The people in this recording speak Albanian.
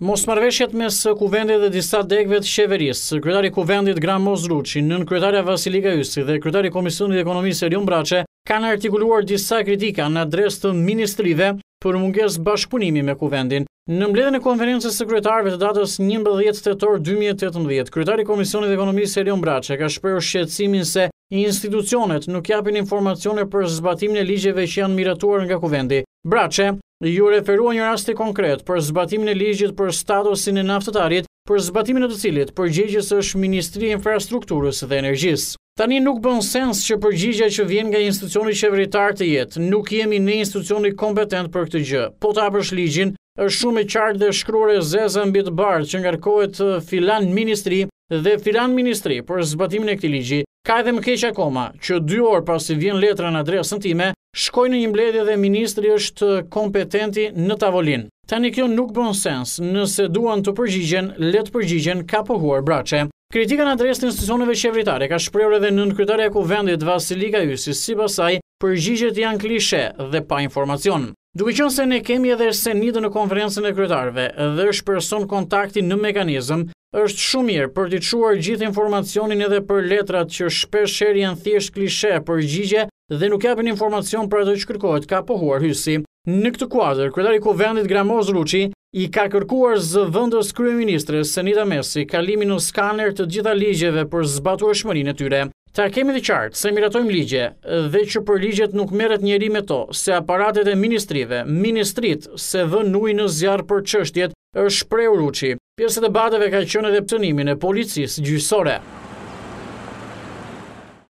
Mos marveshjet mes kuvendit dhe disa degve të qeveris, kryetari kuvendit Gram Mozruqi, nën kretaria Vasilika Ysi dhe kryetari Komisionit Ekonomisë Erion Brace, kanë artikuluar disa kritika në adres të ministrive për munges bashkëpunimi me kuvendin. Në mbledhën e konferences së kryetarëve të datës 11 tetor 2018, kryetari Komisionit Ekonomisë Erion Brace ka shprehur shqetësimin se institucionet nuk japin informacione për zbatimin e ligjeve që janë miratuar nga kuvendi. Brace ju referuar një rasti konkret për zbatimin e ligjit për statusin e naftëtarit, për zbatimin e të cilit përgjegjës është Ministri Infrastrukturës dhe Energjisë. Tani nuk bën sens që përgjigja që vjen nga institucioni qeveritar të jetë, nuk jemi në institucioni kompetent për këtë gjë. Po ta apërsh ligjin, është shumë e qartë dhe shkruar zezën mbi të bardhë që ngarkohet filan ministri dhe filan ministri për zbatimin e këtij ligji. Ka edhe më keq akoma, që 2 orë pasi vjen letra në adresën time, shkoj në një mbledhje dhe ministri është kompetenti në tavolinë. Tani kjo nuk bën sens, nëse duan të përgjigjen, letë përgjigjen ka pohuar braçe. Kritika në të institucioneve shqeptare ka shprehur edhe nën kryetaria e kuvendit Vasilika Jusis, sipas saj përgjigjet janë klishe dhe pa informacion. Duke qenë se ne kemi edhe Senidën në konferencën e kryetarëve dhe është person kontakti në mekanizëm, është shumë mirë për të çuar gjithë informacionin edhe për letrat që shpeshherë janë thjesht klishe përgjigje dhe nuk japin informacion për ato që kërkohet ka pohuar hysi. Në këtë kuadër, kryetari i Kuvendit Gramoz Ruqi i ka kërkuar zëvendës kryeministres Senita Messi kalimin në skaner të gjitha ligjeve për zbatueshmërinë e tyre. Ta kemi të qartë se miratojmë ligje dhe që për ligjet nuk merret njëri me to, se aparatet e ministrive, ministrit se vën ujë në zjarr për çështjet është shprehur Ruqi. Pjesë e debateve ka qenë edhe pëtënimin e policisë gjyqësore.